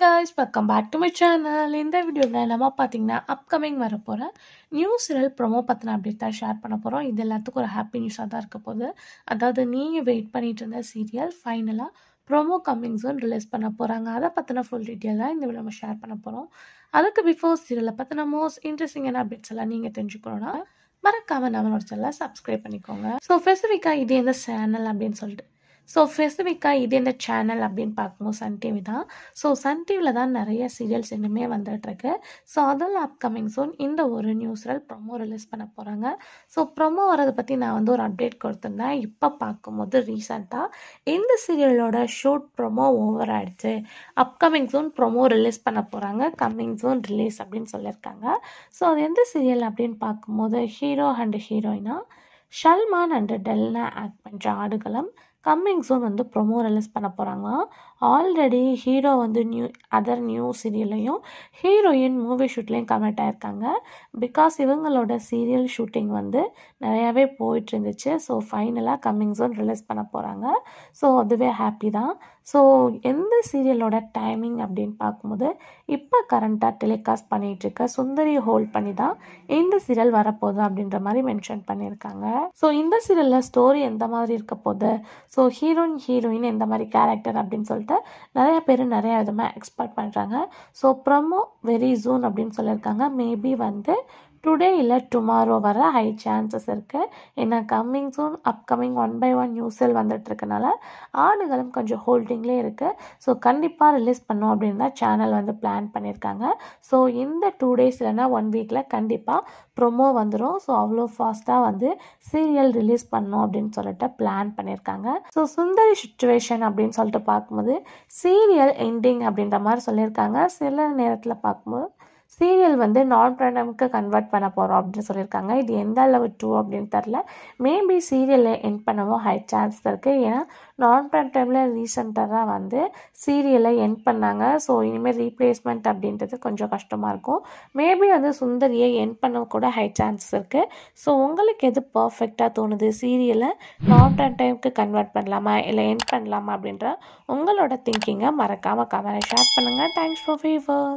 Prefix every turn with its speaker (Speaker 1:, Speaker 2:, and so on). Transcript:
Speaker 1: guys guys welcome back to my channel இந்த வீடியோவில் நம்ம பார்த்தீங்கன்னா அப்கமிங் வரப்போகிற நியூ சீரியல் ப்ரொமோ பற்றின அப்டேட் தான் ஷேர் பண்ண போகிறோம் இது எல்லாத்துக்கும் ஒரு ஹாப்பி நியூஸாக தான் இருக்க போகுது அதாவது நீங்கள் வெயிட் பண்ணிகிட்டு இருந்த சீரியல் ஃபைனலாக ப்ரோமோ கம்மிங் ஜோன் ரிலீஸ் பண்ண போகிறாங்க அதை பற்றின ஃபுல் டீட்டெயில் தான் இந்த வீடியோ நம்ம ஷேர் பண்ண போகிறோம் அதுக்கு பிஃபோர் சீரியலை பற்றின மோஸ்ட் இன்ட்ரெஸ்டிங்கான அப்டேட்ஸ் எல்லாம் நீங்கள் தெரிஞ்சுக்கணும்னா மறக்காமல் நம்மளோட சேனலை சப்ஸ்கிரைப் பண்ணிக்கோங்க ஸோ ஸ்பெசிஃபிக்காக இது எந்த சேனல் அப்படின்னு சொல்லிட்டு ஸோ ஸ்பெசிஃபிக்காக இது என்ன சேனல் அப்படின்னு பார்க்கும்போது சன் டிவி தான் ஸோ சன் டிவியில் தான் நிறைய சீரியல்ஸ் இன்னுமே வந்துட்டுருக்கு ஸோ அதில் அப்கமிங் சோன் இந்த ஒரு நியூஸில் ப்ரொமோ ரிலீஸ் பண்ண போகிறாங்க ஸோ ப்ரொமோ வரதை பற்றி நான் வந்து ஒரு அப்டேட் கொடுத்துருந்தேன் இப்போ பார்க்கும்போது ரீசெண்டாக இந்த சீரியலோட ஷூட் ப்ரொமோ ஓவர் ஆகிடுச்சு அப்கமிங் சோன் ப்ரொமோ ரிலீஸ் பண்ண போகிறாங்க கம்மிங் சோன் ரிலீஸ் அப்படின்னு சொல்லியிருக்காங்க ஸோ அது எந்த சீரியல் அப்படின்னு பார்க்கும்போது ஹீரோ அண்ட் ஹீரோயினா ஷல்மான் அண்ட் டெல்னா ஆக்ட் பண்ணுற ஆடுகளம் கம்மிங் சோன் வந்து ப்ரொமோ ரிலீஸ் பண்ண போகிறாங்களாம் ஆல்ரெடி ஹீரோ வந்து நியூ அதர் நியூ சீரியல்லையும் ஹீரோயின் மூவி ஷூட்லேயும் கமெண்ட் ஆகிருக்காங்க பிகாஸ் இவங்களோட சீரியல் ஷூட்டிங் வந்து நிறையாவே போயிட்டு இருந்துச்சு ஸோ ஃபைனலாக கம்மிங் சோன் ரிலீஸ் பண்ண போகிறாங்க ஸோ அதுவே ஹாப்பி தான் ஸோ எந்த சீரியலோட டைமிங் அப்படின்னு பார்க்கும்போது இப்போ கரண்ட்டாக டெலிகாஸ்ட் பண்ணிகிட்ருக்க சுந்தரி ஹோல்ட் பண்ணி தான் இந்த சீரியல் வரப்போகுது அப்படின்ற மாதிரி மென்ஷன் பண்ணியிருக்காங்க ஸோ இந்த சீரியலில் ஸ்டோரி எந்த மாதிரி இருக்க போகுது ஸோ ஹீரோயின் ஹீரோயின் இந்த மாதிரி கேரக்டர் அப்படின்னு சொல்லிட்டு நிறைய பேர் நிறையா விதமாக எக்ஸ்பெக்ட் பண்ணுறாங்க ஸோ ப்ரமோ வெரி ஜூன் அப்படின்னு சொல்லியிருக்காங்க மேபி வந்து டுடே இல்லை டுமாரோ வர ஹை சான்சஸ் இருக்குது ஏன்னா coming soon upcoming one by one நியூஸில் வந்துட்டு வந்துட்டுருக்கனால ஆடுகளும் கொஞ்சம் ஹோல்டிங்லேயே இருக்குது ஸோ கண்டிப்பாக ரிலீஸ் பண்ணோம் அப்படின்னு தான் சேனல் வந்து பிளான் பண்ணியிருக்காங்க ஸோ இந்த டூ டேஸ் இல்லைனா ஒன் வீக்கில் கண்டிப்பாக ப்ரொமோ வந்துடும் ஸோ அவ்வளோ ஃபாஸ்ட்டாக வந்து சீரியல் ரிலீஸ் பண்ணோம் அப்படின்னு சொல்லிட்டு பிளான் பண்ணியிருக்காங்க ஸோ சுந்தரி சுச்சுவேஷன் அப்படின்னு சொல்லிட்டு பார்க்கும்போது சீரியல் எண்டிங் அப்படின்ற மாதிரி சொல்லியிருக்காங்க சில நேரத்தில் பார்க்கும்போது சீரியல் வந்து நான் ப்ராண்டமுக்கு கன்வெர்ட் பண்ண போகிறோம் அப்படின்னு சொல்லியிருக்காங்க இது எந்த அளவு டூ அப்படின்னு தெரில மேபி சீரியலில் என் பண்ணவும் ஹை சான்ஸ் இருக்குது ஏன்னா நான் டைமில் ரீசெண்டாக தான் வந்து சீரியலை என் பண்ணாங்க ஸோ இனிமேல் ரீப்ளேஸ்மெண்ட் அப்படின்றது கொஞ்சம் கஷ்டமாக இருக்கும் மேபி வந்து சுந்தரியை என் பண்ண கூட ஹை சான்ஸ் இருக்குது ஸோ உங்களுக்கு எது பர்ஃபெக்டாக தோணுது சீரியலை நான் டைமுக்கு கன்வெர்ட் பண்ணலாமா இல்லை என் பண்ணலாமா அப்படின்ற உங்களோட திங்கிங்கை மறக்காமல் கமெண்ட் ஷேர் பண்ணுங்கள் தேங்க்ஸ் ஃபார் ஃபீவர்